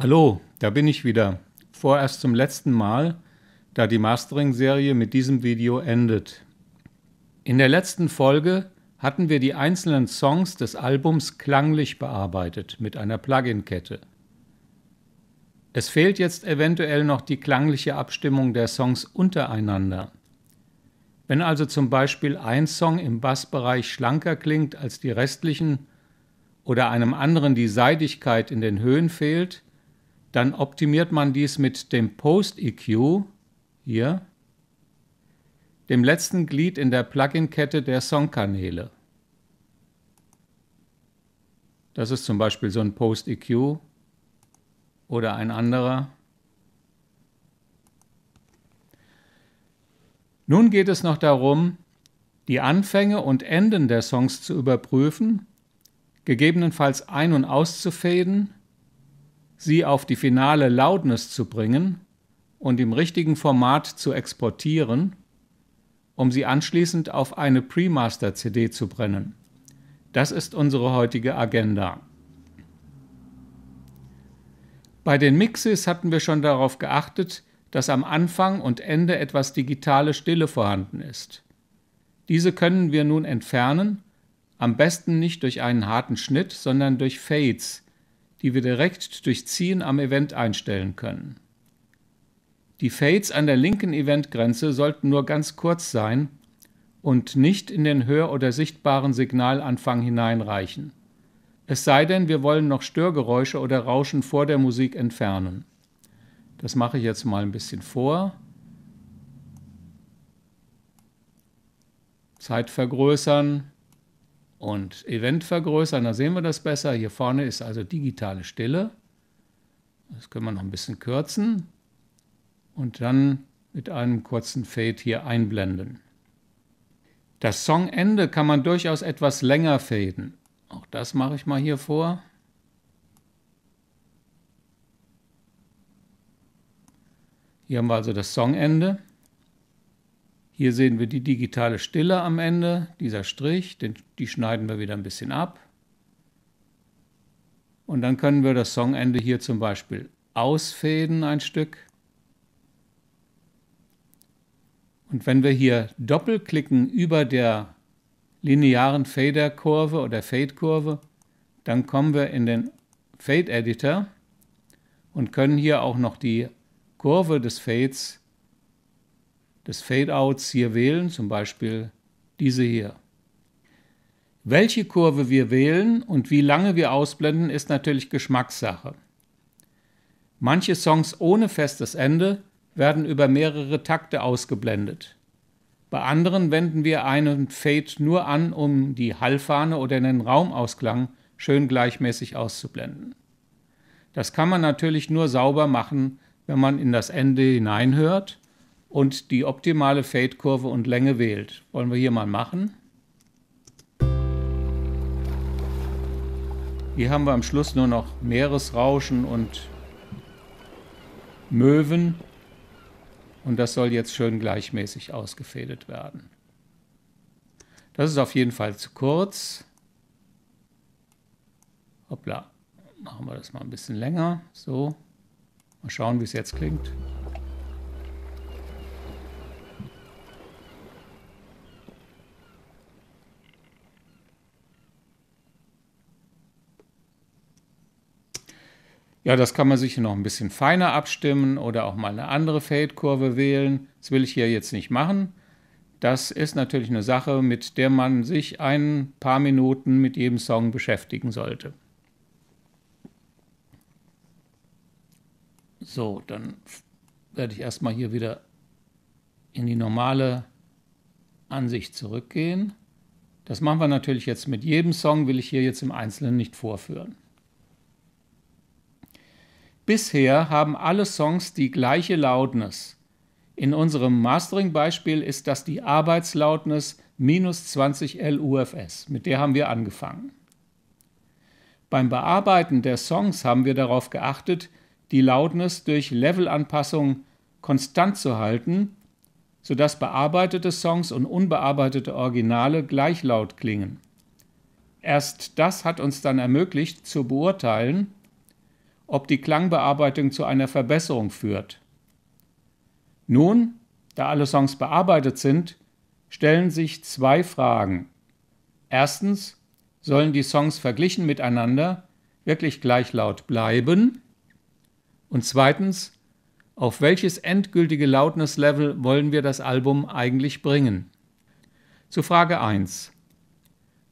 Hallo, da bin ich wieder. Vorerst zum letzten Mal, da die Mastering-Serie mit diesem Video endet. In der letzten Folge hatten wir die einzelnen Songs des Albums klanglich bearbeitet mit einer Plugin-Kette. Es fehlt jetzt eventuell noch die klangliche Abstimmung der Songs untereinander. Wenn also zum Beispiel ein Song im Bassbereich schlanker klingt als die restlichen oder einem anderen die Seidigkeit in den Höhen fehlt, dann optimiert man dies mit dem Post-EQ hier, dem letzten Glied in der Plugin-Kette der Songkanäle. Das ist zum Beispiel so ein Post-EQ oder ein anderer. Nun geht es noch darum, die Anfänge und Enden der Songs zu überprüfen, gegebenenfalls ein- und auszufäden sie auf die finale Loudness zu bringen und im richtigen Format zu exportieren, um sie anschließend auf eine Pre-Master-CD zu brennen. Das ist unsere heutige Agenda. Bei den Mixes hatten wir schon darauf geachtet, dass am Anfang und Ende etwas digitale Stille vorhanden ist. Diese können wir nun entfernen, am besten nicht durch einen harten Schnitt, sondern durch Fades, die wir direkt durch Ziehen am Event einstellen können. Die Fades an der linken Eventgrenze sollten nur ganz kurz sein und nicht in den hör- oder sichtbaren Signalanfang hineinreichen. Es sei denn, wir wollen noch Störgeräusche oder Rauschen vor der Musik entfernen. Das mache ich jetzt mal ein bisschen vor. Zeit vergrößern und Event vergrößern, da sehen wir das besser. Hier vorne ist also digitale Stille. Das können wir noch ein bisschen kürzen und dann mit einem kurzen Fade hier einblenden. Das Songende kann man durchaus etwas länger faden. Auch das mache ich mal hier vor. Hier haben wir also das Songende. Hier sehen wir die digitale Stille am Ende, dieser Strich, den, die schneiden wir wieder ein bisschen ab. Und dann können wir das Songende hier zum Beispiel ausfäden ein Stück. Und wenn wir hier doppelklicken über der linearen Fader-Kurve oder Fade-Kurve, dann kommen wir in den Fade-Editor und können hier auch noch die Kurve des Fades des Fadeouts hier wählen, zum Beispiel diese hier. Welche Kurve wir wählen und wie lange wir ausblenden, ist natürlich Geschmackssache. Manche Songs ohne festes Ende werden über mehrere Takte ausgeblendet. Bei anderen wenden wir einen Fade nur an, um die Hallfahne oder den Raumausklang schön gleichmäßig auszublenden. Das kann man natürlich nur sauber machen, wenn man in das Ende hineinhört und die optimale Fade-Kurve und Länge wählt. Wollen wir hier mal machen. Hier haben wir am Schluss nur noch Meeresrauschen und Möwen. Und das soll jetzt schön gleichmäßig ausgefädet werden. Das ist auf jeden Fall zu kurz. Hoppla, machen wir das mal ein bisschen länger. So, mal schauen, wie es jetzt klingt. Ja, das kann man sich noch ein bisschen feiner abstimmen oder auch mal eine andere Fade-Kurve wählen. Das will ich hier jetzt nicht machen. Das ist natürlich eine Sache, mit der man sich ein paar Minuten mit jedem Song beschäftigen sollte. So, dann werde ich erstmal hier wieder in die normale Ansicht zurückgehen. Das machen wir natürlich jetzt mit jedem Song, will ich hier jetzt im Einzelnen nicht vorführen. Bisher haben alle Songs die gleiche Loudness. In unserem Mastering-Beispiel ist das die Arbeitsloudness minus 20 LUFS, mit der haben wir angefangen. Beim Bearbeiten der Songs haben wir darauf geachtet, die Loudness durch Levelanpassung konstant zu halten, sodass bearbeitete Songs und unbearbeitete Originale gleich laut klingen. Erst das hat uns dann ermöglicht zu beurteilen, ob die Klangbearbeitung zu einer Verbesserung führt. Nun, da alle Songs bearbeitet sind, stellen sich zwei Fragen. Erstens, sollen die Songs verglichen miteinander wirklich gleich laut bleiben? Und zweitens, auf welches endgültige Lautness-Level wollen wir das Album eigentlich bringen? Zu Frage 1.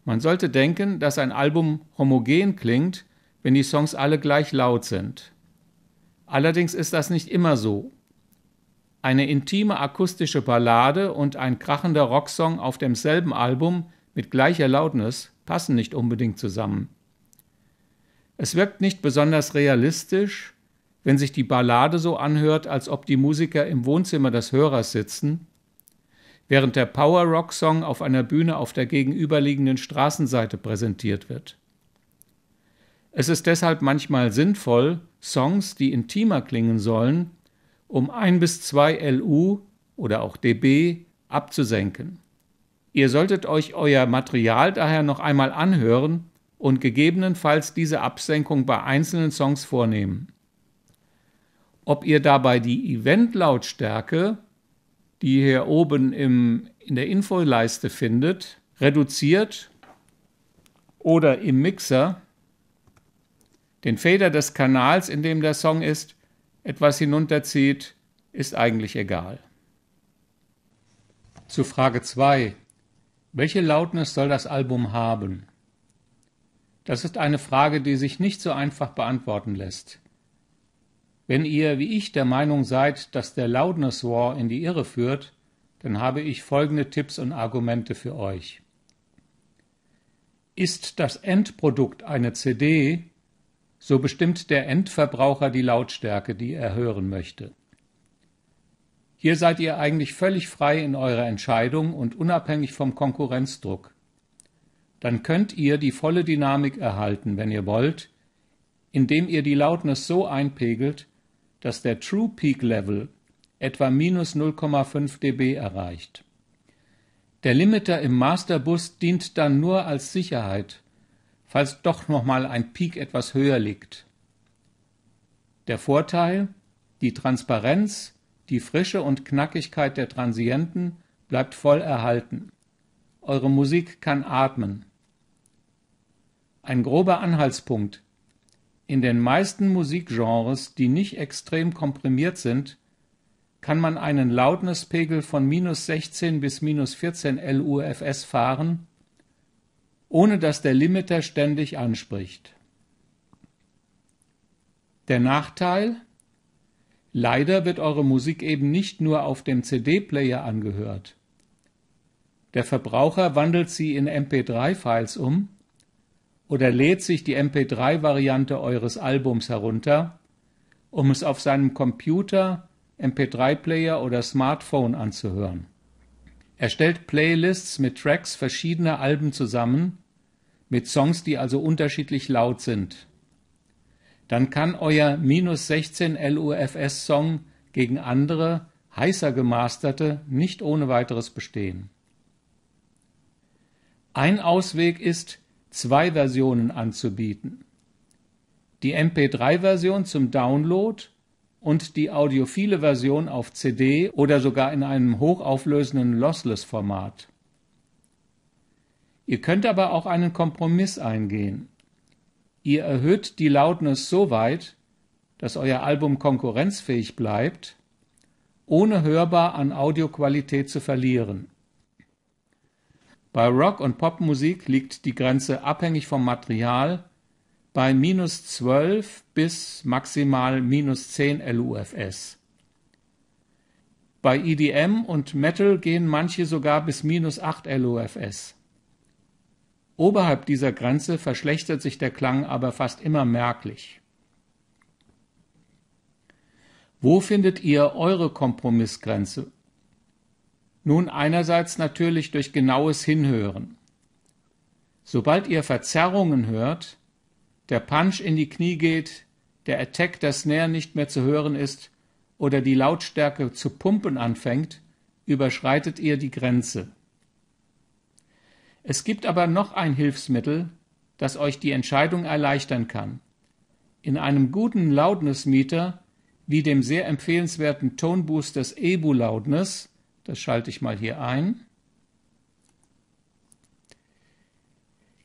Man sollte denken, dass ein Album homogen klingt, wenn die Songs alle gleich laut sind. Allerdings ist das nicht immer so. Eine intime akustische Ballade und ein krachender Rocksong auf demselben Album mit gleicher Lautness passen nicht unbedingt zusammen. Es wirkt nicht besonders realistisch, wenn sich die Ballade so anhört, als ob die Musiker im Wohnzimmer des Hörers sitzen, während der Power Rock Song auf einer Bühne auf der gegenüberliegenden Straßenseite präsentiert wird. Es ist deshalb manchmal sinnvoll, Songs, die intimer klingen sollen, um 1 bis 2 LU oder auch dB abzusenken. Ihr solltet euch euer Material daher noch einmal anhören und gegebenenfalls diese Absenkung bei einzelnen Songs vornehmen. Ob ihr dabei die Event-Lautstärke, die ihr hier oben im, in der Infoleiste findet, reduziert oder im Mixer den Feder des Kanals, in dem der Song ist, etwas hinunterzieht, ist eigentlich egal. Zu Frage 2. Welche Lautnis soll das Album haben? Das ist eine Frage, die sich nicht so einfach beantworten lässt. Wenn ihr, wie ich, der Meinung seid, dass der Loudness War in die Irre führt, dann habe ich folgende Tipps und Argumente für euch. Ist das Endprodukt eine CD, so bestimmt der Endverbraucher die Lautstärke, die er hören möchte. Hier seid ihr eigentlich völlig frei in eurer Entscheidung und unabhängig vom Konkurrenzdruck. Dann könnt ihr die volle Dynamik erhalten, wenn ihr wollt, indem ihr die Lautness so einpegelt, dass der True Peak Level etwa minus 0,5 dB erreicht. Der Limiter im Masterbus dient dann nur als Sicherheit falls doch nochmal ein Peak etwas höher liegt. Der Vorteil, die Transparenz, die Frische und Knackigkeit der Transienten bleibt voll erhalten. Eure Musik kann atmen. Ein grober Anhaltspunkt. In den meisten Musikgenres, die nicht extrem komprimiert sind, kann man einen Loudnesspegel von minus 16 bis minus 14 LUFS fahren ohne dass der Limiter ständig anspricht. Der Nachteil? Leider wird eure Musik eben nicht nur auf dem CD-Player angehört. Der Verbraucher wandelt sie in MP3-Files um oder lädt sich die MP3-Variante eures Albums herunter, um es auf seinem Computer, MP3-Player oder Smartphone anzuhören erstellt Playlists mit Tracks verschiedener Alben zusammen, mit Songs, die also unterschiedlich laut sind. Dann kann euer minus 16 LUFS Song gegen andere, heißer gemasterte nicht ohne weiteres bestehen. Ein Ausweg ist, zwei Versionen anzubieten. Die MP3-Version zum Download und die audiophile Version auf CD oder sogar in einem hochauflösenden Lossless-Format. Ihr könnt aber auch einen Kompromiss eingehen. Ihr erhöht die Loudness so weit, dass euer Album konkurrenzfähig bleibt, ohne hörbar an Audioqualität zu verlieren. Bei Rock- und Popmusik liegt die Grenze abhängig vom Material bei minus 12 bis maximal minus 10 LUFS. Bei EDM und Metal gehen manche sogar bis minus 8 LUFS. Oberhalb dieser Grenze verschlechtert sich der Klang aber fast immer merklich. Wo findet ihr eure Kompromissgrenze? Nun einerseits natürlich durch genaues Hinhören. Sobald ihr Verzerrungen hört, der Punch in die Knie geht, der Attack der Snare nicht mehr zu hören ist oder die Lautstärke zu pumpen anfängt, überschreitet ihr die Grenze. Es gibt aber noch ein Hilfsmittel, das euch die Entscheidung erleichtern kann. In einem guten Loudness-Meter, wie dem sehr empfehlenswerten Toneboost EBU Loudness, das schalte ich mal hier ein,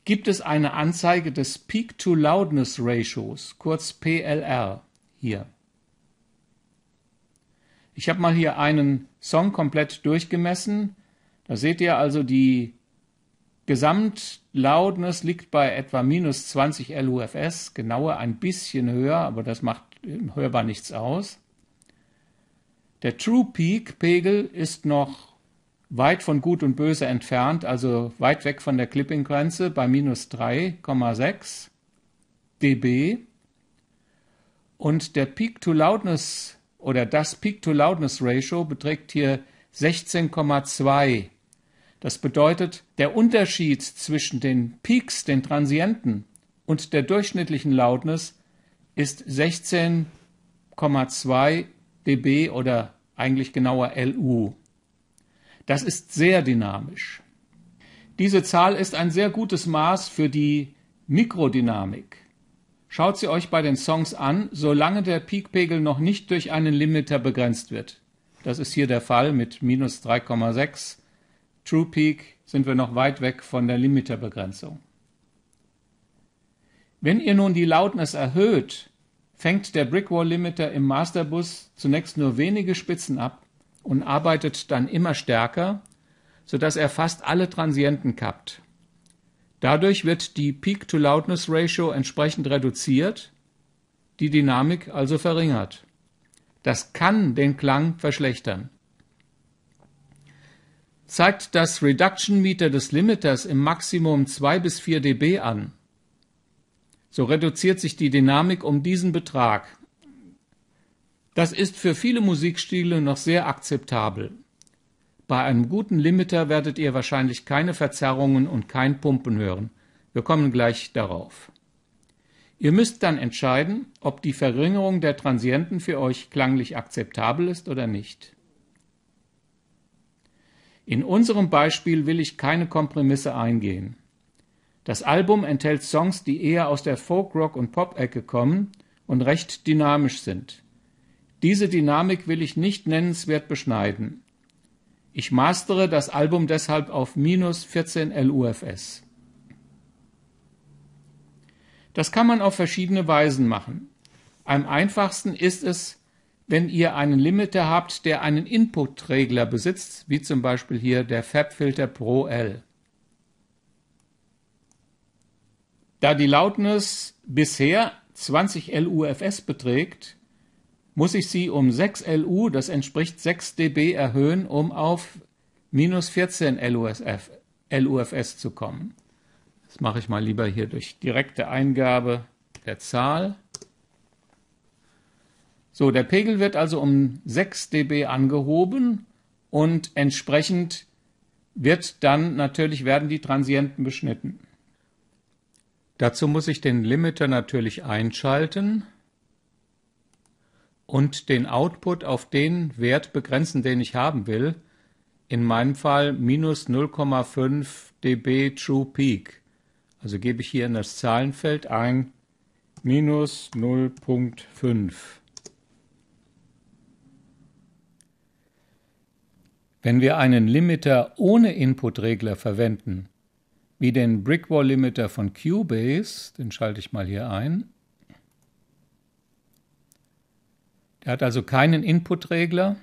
gibt es eine Anzeige des Peak-to-Loudness-Ratios, kurz PLR, hier. Ich habe mal hier einen Song komplett durchgemessen. Da seht ihr also, die Gesamtloudness liegt bei etwa minus 20 LUFS, genauer ein bisschen höher, aber das macht hörbar nichts aus. Der True Peak Pegel ist noch weit von Gut und Böse entfernt, also weit weg von der Clipping-Grenze bei minus 3,6 dB. Und der Peak-to-Loudness oder das Peak-to-Loudness-Ratio beträgt hier 16,2. Das bedeutet, der Unterschied zwischen den Peaks, den Transienten und der durchschnittlichen Loudness ist 16,2 dB oder eigentlich genauer LU. Das ist sehr dynamisch. Diese Zahl ist ein sehr gutes Maß für die Mikrodynamik. Schaut sie euch bei den Songs an, solange der Peakpegel noch nicht durch einen Limiter begrenzt wird. Das ist hier der Fall mit minus 3,6. True Peak sind wir noch weit weg von der Limiterbegrenzung. Wenn ihr nun die Loudness erhöht, fängt der Brickwall Limiter im Masterbus zunächst nur wenige Spitzen ab und arbeitet dann immer stärker, sodass er fast alle Transienten kappt. Dadurch wird die Peak-to-Loudness-Ratio entsprechend reduziert, die Dynamik also verringert. Das kann den Klang verschlechtern. Zeigt das Reduction-Meter des Limiters im Maximum 2 bis 4 dB an, so reduziert sich die Dynamik um diesen Betrag das ist für viele Musikstile noch sehr akzeptabel. Bei einem guten Limiter werdet ihr wahrscheinlich keine Verzerrungen und kein Pumpen hören. Wir kommen gleich darauf. Ihr müsst dann entscheiden, ob die Verringerung der Transienten für euch klanglich akzeptabel ist oder nicht. In unserem Beispiel will ich keine Kompromisse eingehen. Das Album enthält Songs, die eher aus der Folk-Rock- und Pop-Ecke kommen und recht dynamisch sind. Diese Dynamik will ich nicht nennenswert beschneiden. Ich mastere das Album deshalb auf minus 14 LUFS. Das kann man auf verschiedene Weisen machen. Am einfachsten ist es, wenn ihr einen Limiter habt, der einen Input-Regler besitzt, wie zum Beispiel hier der FabFilter Pro L. Da die Lautness bisher 20 LUFS beträgt, muss ich sie um 6 LU, das entspricht 6 dB, erhöhen, um auf minus 14 LUSF, LUFS zu kommen. Das mache ich mal lieber hier durch direkte Eingabe der Zahl. So, der Pegel wird also um 6 dB angehoben und entsprechend wird dann natürlich werden die Transienten beschnitten. Dazu muss ich den Limiter natürlich einschalten und den Output auf den Wert begrenzen, den ich haben will, in meinem Fall minus 0,5 dB True Peak. Also gebe ich hier in das Zahlenfeld ein minus 0,5. Wenn wir einen Limiter ohne Inputregler verwenden, wie den Brickwall-Limiter von Cubase, den schalte ich mal hier ein, Der hat also keinen Input-Regler.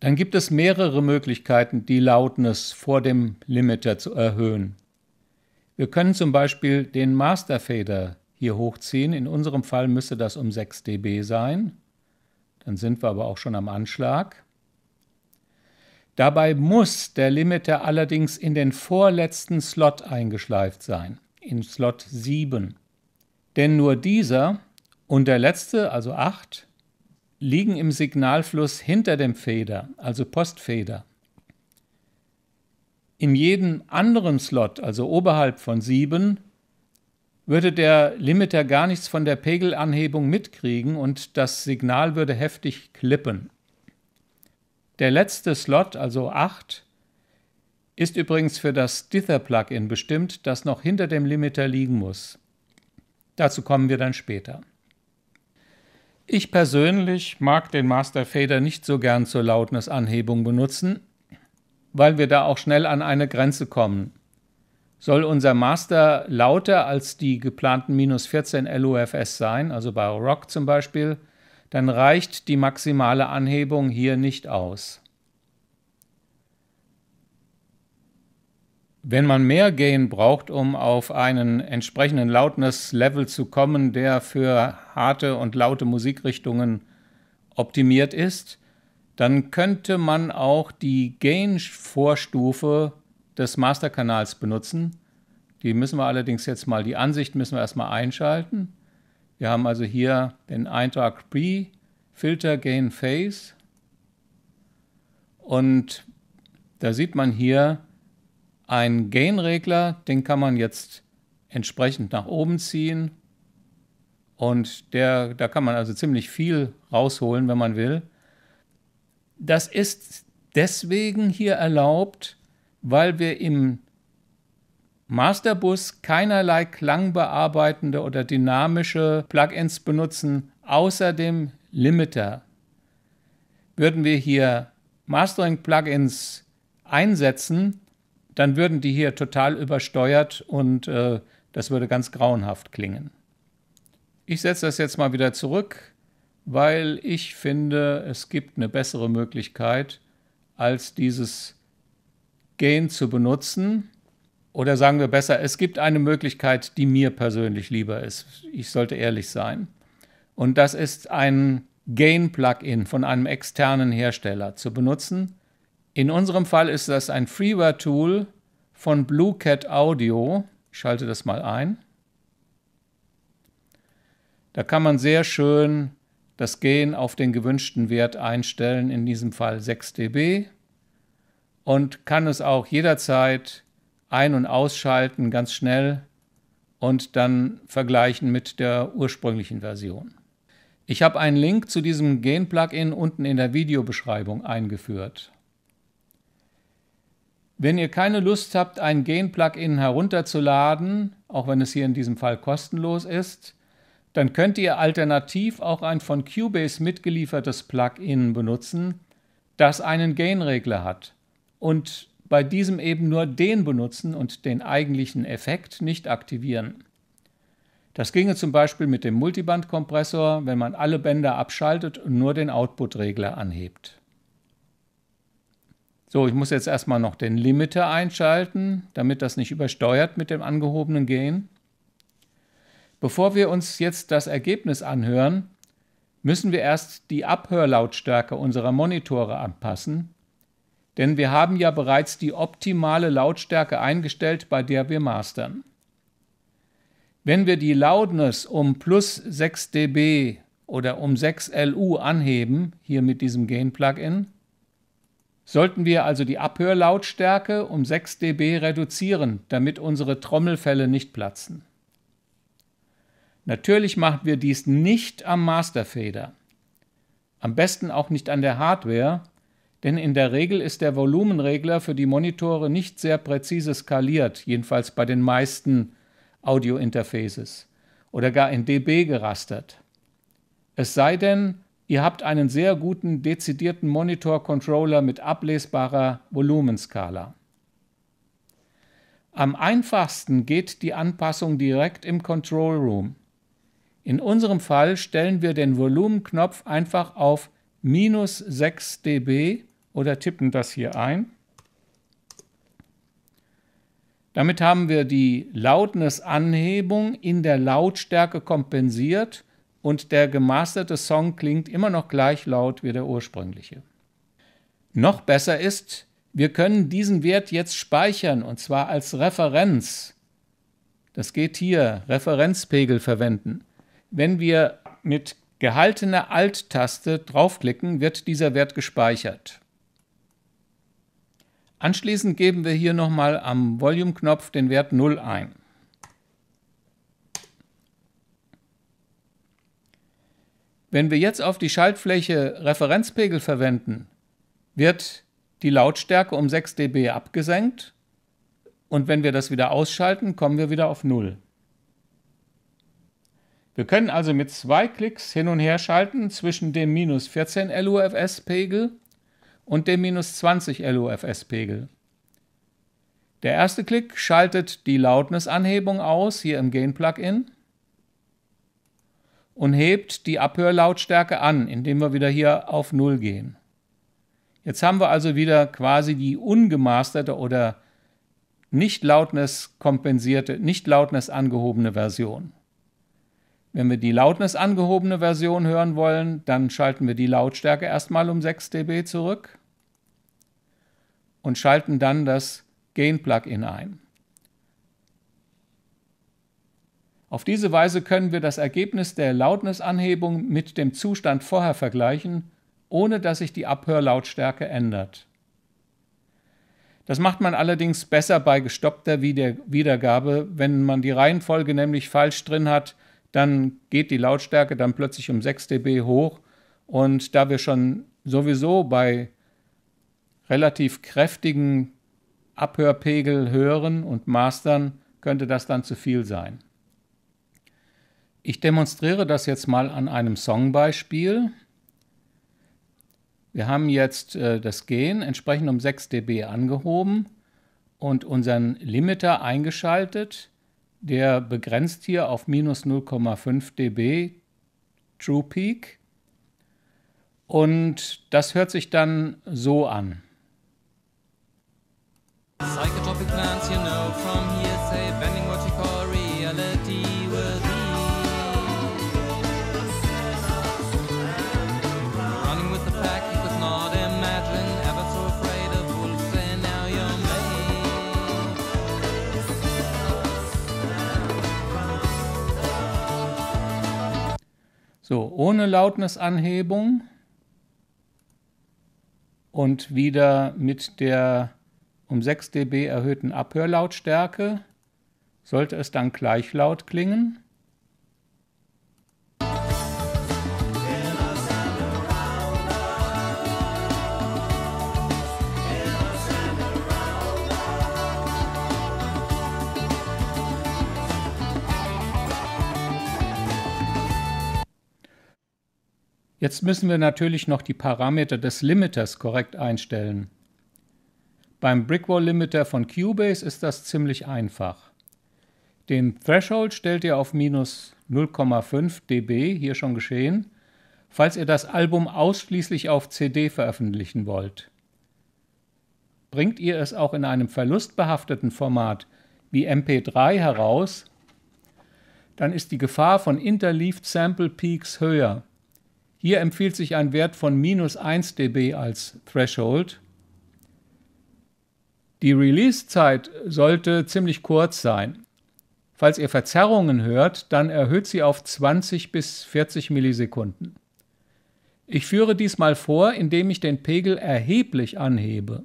Dann gibt es mehrere Möglichkeiten, die Loudness vor dem Limiter zu erhöhen. Wir können zum Beispiel den Master Fader hier hochziehen. In unserem Fall müsste das um 6 dB sein. Dann sind wir aber auch schon am Anschlag. Dabei muss der Limiter allerdings in den vorletzten Slot eingeschleift sein, in Slot 7. Denn nur dieser und der letzte, also 8, liegen im Signalfluss hinter dem Fader, also Postfader. In jedem anderen Slot, also oberhalb von 7, würde der Limiter gar nichts von der Pegelanhebung mitkriegen und das Signal würde heftig klippen. Der letzte Slot, also 8, ist übrigens für das Dither-Plugin bestimmt, das noch hinter dem Limiter liegen muss. Dazu kommen wir dann später. Ich persönlich mag den Master Fader nicht so gern zur Lautnisanhebung benutzen, weil wir da auch schnell an eine Grenze kommen. Soll unser Master lauter als die geplanten minus 14 LUFS sein, also bei Rock zum Beispiel, dann reicht die maximale Anhebung hier nicht aus. wenn man mehr Gain braucht, um auf einen entsprechenden Loudness-Level zu kommen, der für harte und laute Musikrichtungen optimiert ist, dann könnte man auch die Gain-Vorstufe des Masterkanals benutzen. Die müssen wir allerdings jetzt mal, die Ansicht müssen wir erstmal einschalten. Wir haben also hier den Eintrag Pre, Filter Gain Phase. Und da sieht man hier, ein Gain-Regler, den kann man jetzt entsprechend nach oben ziehen. Und der, da kann man also ziemlich viel rausholen, wenn man will. Das ist deswegen hier erlaubt, weil wir im Masterbus keinerlei klangbearbeitende oder dynamische Plugins benutzen, außer dem Limiter. Würden wir hier Mastering-Plugins einsetzen, dann würden die hier total übersteuert und äh, das würde ganz grauenhaft klingen. Ich setze das jetzt mal wieder zurück, weil ich finde, es gibt eine bessere Möglichkeit, als dieses Gain zu benutzen. Oder sagen wir besser, es gibt eine Möglichkeit, die mir persönlich lieber ist. Ich sollte ehrlich sein. Und das ist ein Gain-Plugin von einem externen Hersteller zu benutzen, in unserem Fall ist das ein Freeware-Tool von Blue Cat Audio. Ich schalte das mal ein. Da kann man sehr schön das Gehen auf den gewünschten Wert einstellen, in diesem Fall 6 dB, und kann es auch jederzeit ein- und ausschalten, ganz schnell, und dann vergleichen mit der ursprünglichen Version. Ich habe einen Link zu diesem gen plugin unten in der Videobeschreibung eingeführt. Wenn ihr keine Lust habt, ein Gain-Plugin herunterzuladen, auch wenn es hier in diesem Fall kostenlos ist, dann könnt ihr alternativ auch ein von Cubase mitgeliefertes Plugin benutzen, das einen Gain-Regler hat und bei diesem eben nur den benutzen und den eigentlichen Effekt nicht aktivieren. Das ginge zum Beispiel mit dem Multiband-Kompressor, wenn man alle Bänder abschaltet und nur den Output-Regler anhebt. So, ich muss jetzt erstmal noch den Limiter einschalten, damit das nicht übersteuert mit dem angehobenen Gain. Bevor wir uns jetzt das Ergebnis anhören, müssen wir erst die Abhörlautstärke unserer Monitore anpassen, denn wir haben ja bereits die optimale Lautstärke eingestellt, bei der wir mastern. Wenn wir die Loudness um plus 6 dB oder um 6 LU anheben, hier mit diesem Gain-Plugin, Sollten wir also die Abhörlautstärke um 6 dB reduzieren, damit unsere Trommelfälle nicht platzen. Natürlich machen wir dies nicht am Masterfader. Am besten auch nicht an der Hardware, denn in der Regel ist der Volumenregler für die Monitore nicht sehr präzise skaliert, jedenfalls bei den meisten Audiointerfaces oder gar in dB gerastert. Es sei denn, Ihr habt einen sehr guten, dezidierten Monitor-Controller mit ablesbarer Volumenskala. Am einfachsten geht die Anpassung direkt im Control Room. In unserem Fall stellen wir den Volumenknopf einfach auf minus 6 dB oder tippen das hier ein. Damit haben wir die Loudness-Anhebung in der Lautstärke kompensiert und der gemasterte Song klingt immer noch gleich laut wie der ursprüngliche. Noch besser ist, wir können diesen Wert jetzt speichern und zwar als Referenz. Das geht hier, Referenzpegel verwenden. Wenn wir mit gehaltener Alt-Taste draufklicken, wird dieser Wert gespeichert. Anschließend geben wir hier nochmal am Volume-Knopf den Wert 0 ein. Wenn wir jetzt auf die Schaltfläche Referenzpegel verwenden, wird die Lautstärke um 6 dB abgesenkt und wenn wir das wieder ausschalten, kommen wir wieder auf 0. Wir können also mit zwei Klicks hin und her schalten zwischen dem minus 14 LUFS-Pegel und dem minus 20 LUFS-Pegel. Der erste Klick schaltet die Loudness-Anhebung aus, hier im Gain-Plugin und hebt die Abhörlautstärke an, indem wir wieder hier auf Null gehen. Jetzt haben wir also wieder quasi die ungemasterte oder nicht lautness kompensierte, nicht lautness angehobene Version. Wenn wir die lautness angehobene Version hören wollen, dann schalten wir die Lautstärke erstmal um 6 dB zurück und schalten dann das Gain Plugin ein. Auf diese Weise können wir das Ergebnis der Lautnisanhebung mit dem Zustand vorher vergleichen, ohne dass sich die Abhörlautstärke ändert. Das macht man allerdings besser bei gestoppter Wiedergabe. Wenn man die Reihenfolge nämlich falsch drin hat, dann geht die Lautstärke dann plötzlich um 6 dB hoch. Und da wir schon sowieso bei relativ kräftigen Abhörpegel hören und mastern, könnte das dann zu viel sein. Ich demonstriere das jetzt mal an einem Songbeispiel. Wir haben jetzt äh, das Gen entsprechend um 6 dB angehoben und unseren Limiter eingeschaltet. Der begrenzt hier auf minus 0,5 dB True Peak. Und das hört sich dann so an. Psychotropic plants you know from here. So, ohne Lautnisanhebung und wieder mit der um 6 dB erhöhten Abhörlautstärke sollte es dann gleich laut klingen. Jetzt müssen wir natürlich noch die Parameter des Limiters korrekt einstellen. Beim Brickwall Limiter von Cubase ist das ziemlich einfach. Den Threshold stellt ihr auf minus 0,5 dB, hier schon geschehen, falls ihr das Album ausschließlich auf CD veröffentlichen wollt. Bringt ihr es auch in einem verlustbehafteten Format wie MP3 heraus, dann ist die Gefahr von Interleaved Sample Peaks höher. Hier empfiehlt sich ein Wert von minus 1 dB als Threshold. Die Release-Zeit sollte ziemlich kurz sein. Falls ihr Verzerrungen hört, dann erhöht sie auf 20 bis 40 Millisekunden. Ich führe diesmal vor, indem ich den Pegel erheblich anhebe,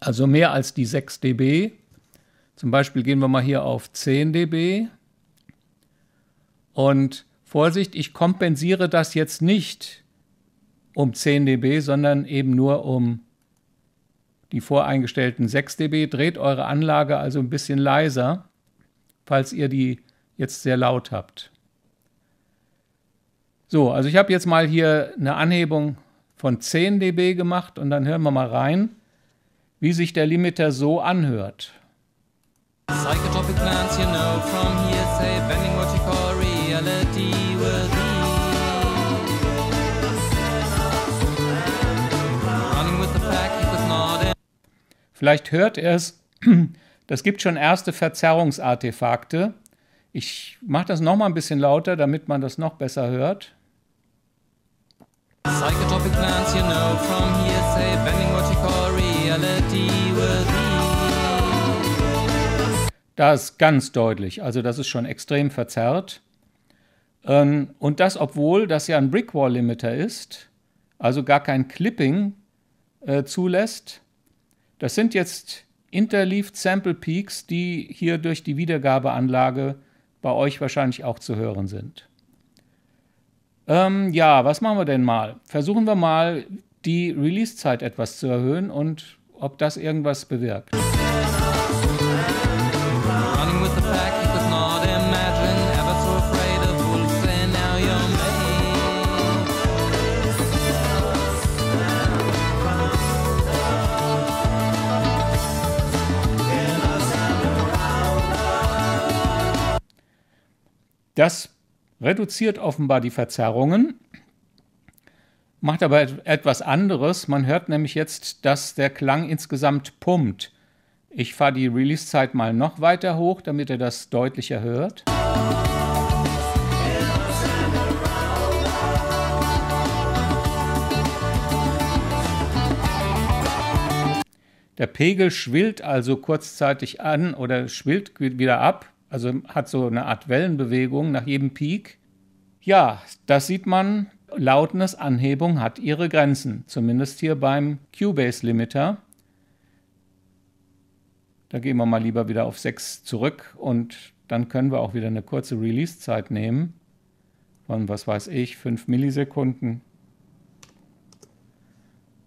also mehr als die 6 dB. Zum Beispiel gehen wir mal hier auf 10 dB und Vorsicht, ich kompensiere das jetzt nicht um 10 dB, sondern eben nur um die voreingestellten 6 dB. Dreht eure Anlage also ein bisschen leiser, falls ihr die jetzt sehr laut habt. So, also ich habe jetzt mal hier eine Anhebung von 10 dB gemacht und dann hören wir mal rein, wie sich der Limiter so anhört. Psychotropic plants you know from here say bending what you call reality. Vielleicht hört ihr es, das gibt schon erste Verzerrungsartefakte. Ich mache das nochmal ein bisschen lauter, damit man das noch besser hört. Psychotropic plants you know from hearsay, bending what you call reality will be. Da ist ganz deutlich, also das ist schon extrem verzerrt. Ähm, und das, obwohl das ja ein Brickwall-Limiter ist, also gar kein Clipping äh, zulässt. Das sind jetzt Interleaved Sample Peaks, die hier durch die Wiedergabeanlage bei euch wahrscheinlich auch zu hören sind. Ähm, ja, was machen wir denn mal? Versuchen wir mal, die Release-Zeit etwas zu erhöhen und ob das irgendwas bewirkt. Das reduziert offenbar die Verzerrungen, macht aber etwas anderes. Man hört nämlich jetzt, dass der Klang insgesamt pumpt. Ich fahre die Release-Zeit mal noch weiter hoch, damit ihr das deutlicher hört. Der Pegel schwillt also kurzzeitig an oder schwillt wieder ab, also hat so eine Art Wellenbewegung nach jedem Peak. Ja, das sieht man. Lautnessanhebung hat ihre Grenzen, zumindest hier beim Cubase-Limiter. Da gehen wir mal lieber wieder auf 6 zurück und dann können wir auch wieder eine kurze Release-Zeit nehmen von, was weiß ich, 5 Millisekunden.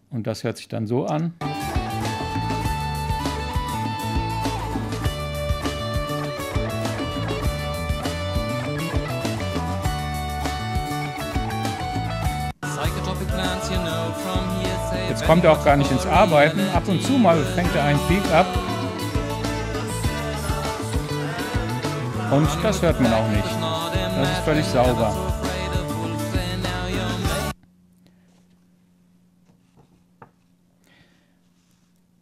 Und das hört sich dann so an. kommt er auch gar nicht ins Arbeiten. Ab und zu mal fängt er einen Peak ab. Und das hört man auch nicht. Das ist völlig sauber.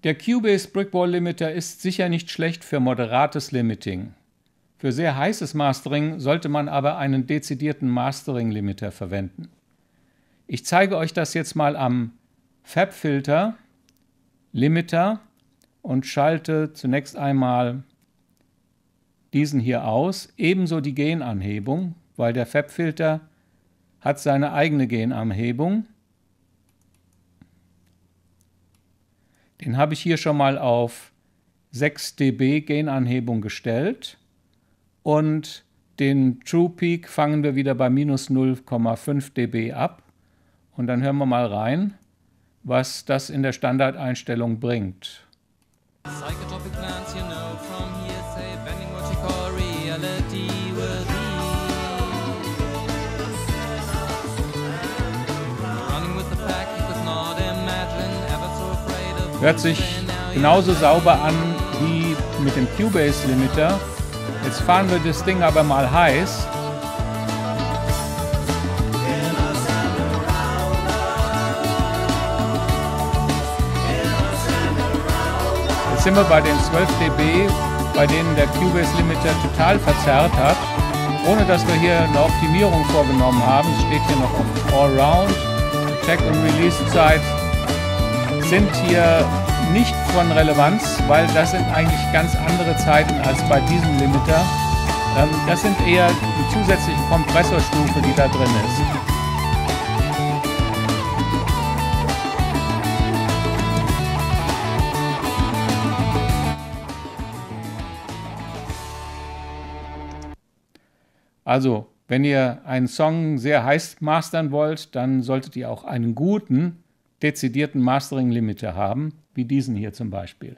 Der Cubase Brickwall Limiter ist sicher nicht schlecht für moderates Limiting. Für sehr heißes Mastering sollte man aber einen dezidierten Mastering Limiter verwenden. Ich zeige euch das jetzt mal am Fabfilter, Limiter und schalte zunächst einmal diesen hier aus. Ebenso die Genanhebung, weil der Fabfilter hat seine eigene Genanhebung. Den habe ich hier schon mal auf 6 dB Genanhebung gestellt und den True Peak fangen wir wieder bei minus 0,5 dB ab und dann hören wir mal rein was das in der Standardeinstellung bringt. E Hört sich genauso sauber an wie mit dem Cubase Limiter. Jetzt fahren wir das Ding aber mal heiß. sind wir bei den 12 dB, bei denen der Cubase Limiter total verzerrt hat. Ohne dass wir hier eine Optimierung vorgenommen haben, steht hier noch auf Allround, Check- und Release-Zeit, sind hier nicht von Relevanz, weil das sind eigentlich ganz andere Zeiten als bei diesem Limiter. Ähm, das sind eher die zusätzliche Kompressorstufe, die da drin ist. Also, wenn ihr einen Song sehr heiß mastern wollt, dann solltet ihr auch einen guten, dezidierten Mastering-Limiter haben, wie diesen hier zum Beispiel.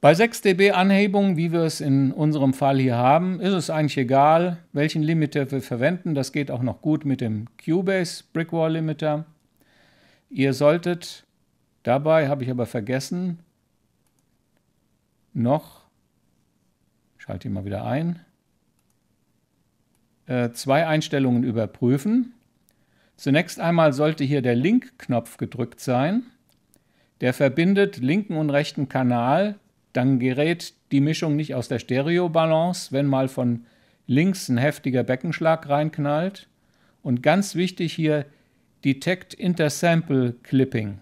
Bei 6 dB Anhebung, wie wir es in unserem Fall hier haben, ist es eigentlich egal, welchen Limiter wir verwenden. Das geht auch noch gut mit dem Cubase Brickwall Limiter. Ihr solltet, dabei habe ich aber vergessen, noch Schalte ihn mal wieder ein. Äh, zwei Einstellungen überprüfen. Zunächst einmal sollte hier der Link-Knopf gedrückt sein. Der verbindet linken und rechten Kanal. Dann gerät die Mischung nicht aus der Stereobalance, wenn mal von links ein heftiger Beckenschlag reinknallt. Und ganz wichtig hier Detect Intersample Clipping.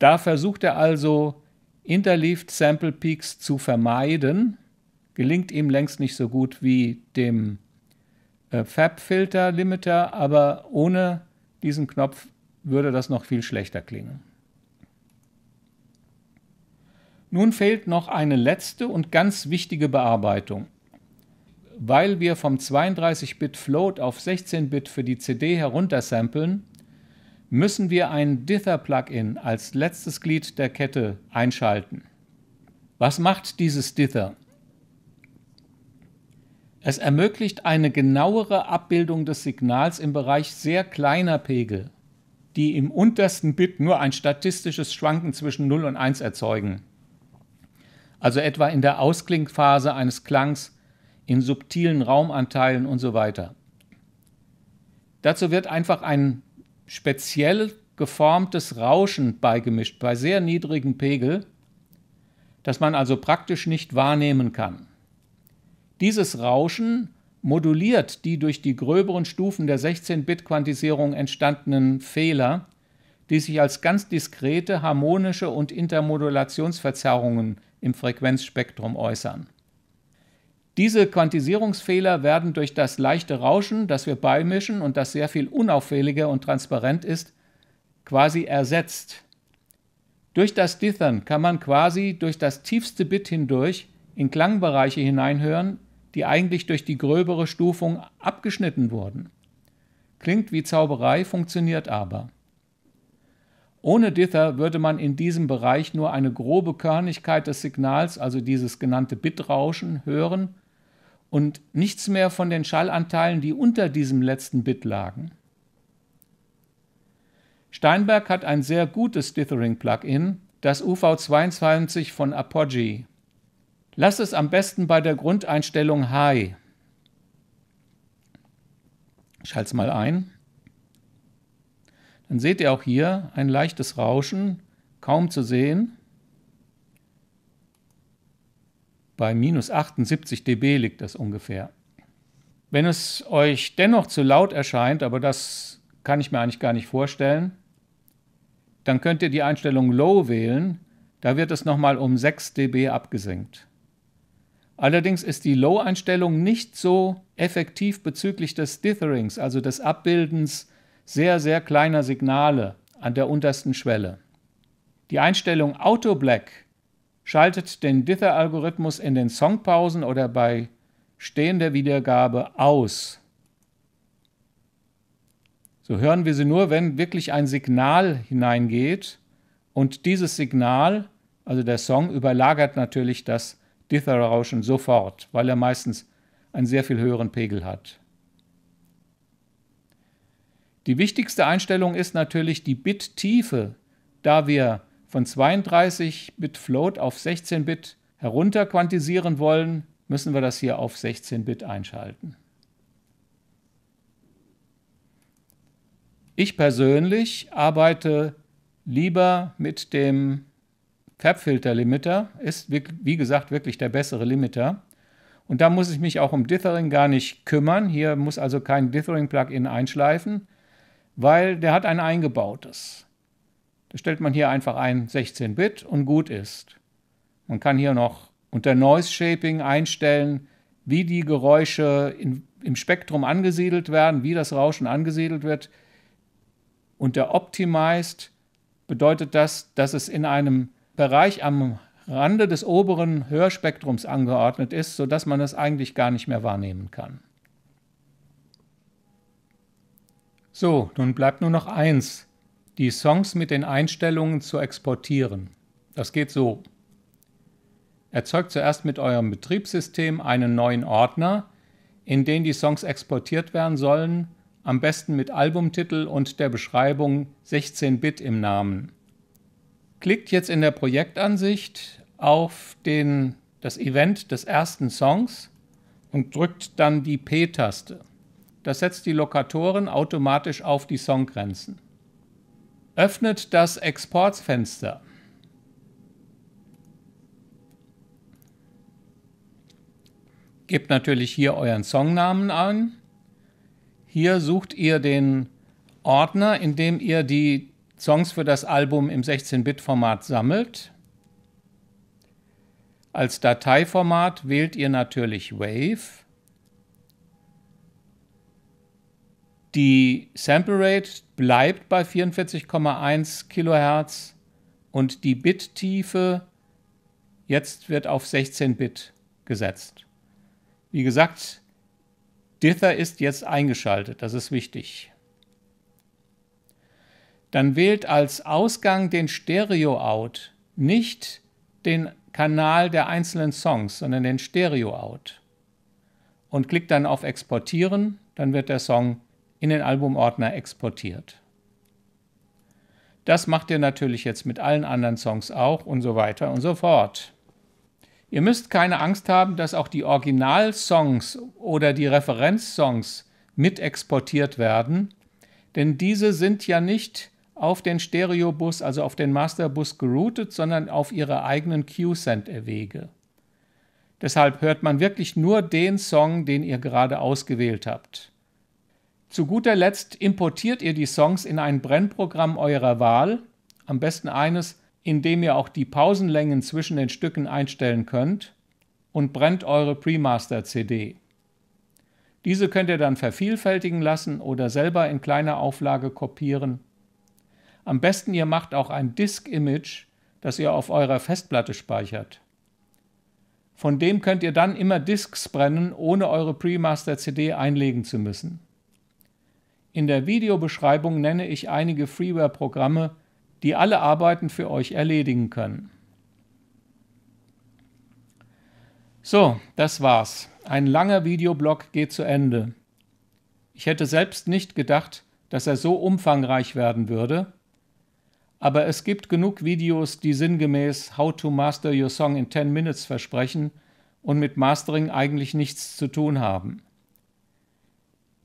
Da versucht er also Interleaved Sample Peaks zu vermeiden, gelingt ihm längst nicht so gut wie dem äh, Fab-Filter Limiter, aber ohne diesen Knopf würde das noch viel schlechter klingen. Nun fehlt noch eine letzte und ganz wichtige Bearbeitung. Weil wir vom 32-Bit Float auf 16-Bit für die CD heruntersamplen, müssen wir ein Dither-Plugin als letztes Glied der Kette einschalten. Was macht dieses Dither? Es ermöglicht eine genauere Abbildung des Signals im Bereich sehr kleiner Pegel, die im untersten Bit nur ein statistisches Schwanken zwischen 0 und 1 erzeugen. Also etwa in der Ausklingphase eines Klangs, in subtilen Raumanteilen und so weiter. Dazu wird einfach ein speziell geformtes Rauschen beigemischt bei sehr niedrigem Pegel, das man also praktisch nicht wahrnehmen kann. Dieses Rauschen moduliert die durch die gröberen Stufen der 16-Bit-Quantisierung entstandenen Fehler, die sich als ganz diskrete harmonische und Intermodulationsverzerrungen im Frequenzspektrum äußern. Diese Quantisierungsfehler werden durch das leichte Rauschen, das wir beimischen und das sehr viel unauffälliger und transparent ist, quasi ersetzt. Durch das Dithern kann man quasi durch das tiefste Bit hindurch in Klangbereiche hineinhören, die eigentlich durch die gröbere Stufung abgeschnitten wurden. Klingt wie Zauberei, funktioniert aber. Ohne Dither würde man in diesem Bereich nur eine grobe Körnigkeit des Signals, also dieses genannte Bitrauschen, hören und nichts mehr von den Schallanteilen, die unter diesem letzten Bit lagen. Steinberg hat ein sehr gutes Dithering-Plugin, das UV22 von Apogee. Lass es am besten bei der Grundeinstellung High. Schalt's mal ein. Dann seht ihr auch hier ein leichtes Rauschen, kaum zu sehen. Bei minus 78 dB liegt das ungefähr. Wenn es euch dennoch zu laut erscheint, aber das kann ich mir eigentlich gar nicht vorstellen, dann könnt ihr die Einstellung Low wählen. Da wird es nochmal um 6 dB abgesenkt. Allerdings ist die Low-Einstellung nicht so effektiv bezüglich des Ditherings, also des Abbildens sehr, sehr kleiner Signale an der untersten Schwelle. Die Einstellung Auto Black Schaltet den Dither-Algorithmus in den Songpausen oder bei stehender Wiedergabe aus. So hören wir sie nur, wenn wirklich ein Signal hineingeht und dieses Signal, also der Song, überlagert natürlich das Dither-Rauschen sofort, weil er meistens einen sehr viel höheren Pegel hat. Die wichtigste Einstellung ist natürlich die Bittiefe, da wir von 32-Bit Float auf 16-Bit herunter quantisieren wollen, müssen wir das hier auf 16-Bit einschalten. Ich persönlich arbeite lieber mit dem Fabfilter-Limiter, ist wie gesagt wirklich der bessere Limiter. Und da muss ich mich auch um Dithering gar nicht kümmern. Hier muss also kein Dithering-Plugin einschleifen, weil der hat ein eingebautes. Da stellt man hier einfach ein 16-Bit und gut ist. Man kann hier noch unter Noise Shaping einstellen, wie die Geräusche in, im Spektrum angesiedelt werden, wie das Rauschen angesiedelt wird. Unter Optimized bedeutet das, dass es in einem Bereich am Rande des oberen Hörspektrums angeordnet ist, sodass man es eigentlich gar nicht mehr wahrnehmen kann. So, nun bleibt nur noch eins, die Songs mit den Einstellungen zu exportieren. Das geht so. Erzeugt zuerst mit eurem Betriebssystem einen neuen Ordner, in den die Songs exportiert werden sollen, am besten mit Albumtitel und der Beschreibung 16-Bit im Namen. Klickt jetzt in der Projektansicht auf den, das Event des ersten Songs und drückt dann die P-Taste. Das setzt die Lokatoren automatisch auf die Songgrenzen. Öffnet das Exportfenster. Gebt natürlich hier euren Songnamen an. Hier sucht ihr den Ordner, in dem ihr die Songs für das Album im 16-Bit-Format sammelt. Als Dateiformat wählt ihr natürlich Wave. Die Sample Rate bleibt bei 44,1 Kilohertz und die Bit-Tiefe jetzt wird auf 16 Bit gesetzt. Wie gesagt, Dither ist jetzt eingeschaltet, das ist wichtig. Dann wählt als Ausgang den Stereo-Out, nicht den Kanal der einzelnen Songs, sondern den Stereo-Out. Und klickt dann auf Exportieren, dann wird der Song in den Albumordner exportiert. Das macht ihr natürlich jetzt mit allen anderen Songs auch und so weiter und so fort. Ihr müsst keine Angst haben, dass auch die Originalsongs oder die Referenzsongs mit exportiert werden, denn diese sind ja nicht auf den Stereobus, also auf den Masterbus geroutet, sondern auf ihre eigenen Q-Send-Wege. Deshalb hört man wirklich nur den Song, den ihr gerade ausgewählt habt. Zu guter Letzt importiert ihr die Songs in ein Brennprogramm eurer Wahl, am besten eines, in dem ihr auch die Pausenlängen zwischen den Stücken einstellen könnt, und brennt eure Premaster-CD. Diese könnt ihr dann vervielfältigen lassen oder selber in kleiner Auflage kopieren. Am besten ihr macht auch ein Disk-Image, das ihr auf eurer Festplatte speichert. Von dem könnt ihr dann immer Disks brennen, ohne eure Premaster-CD einlegen zu müssen. In der Videobeschreibung nenne ich einige Freeware-Programme, die alle Arbeiten für euch erledigen können. So, das war's. Ein langer Videoblog geht zu Ende. Ich hätte selbst nicht gedacht, dass er so umfangreich werden würde, aber es gibt genug Videos, die sinngemäß How to Master Your Song in 10 Minutes versprechen und mit Mastering eigentlich nichts zu tun haben.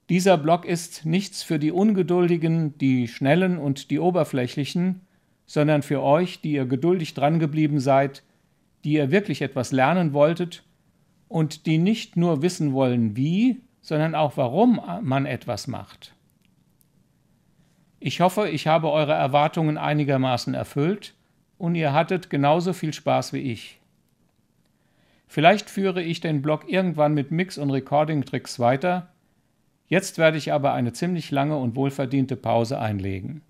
Dieser Block ist nichts für die Ungeduldigen, die Schnellen und die Oberflächlichen, sondern für euch, die ihr geduldig drangeblieben seid, die ihr wirklich etwas lernen wolltet und die nicht nur wissen wollen, wie, sondern auch warum man etwas macht. Ich hoffe, ich habe eure Erwartungen einigermaßen erfüllt und ihr hattet genauso viel Spaß wie ich. Vielleicht führe ich den Blog irgendwann mit Mix und Recording Tricks weiter Jetzt werde ich aber eine ziemlich lange und wohlverdiente Pause einlegen.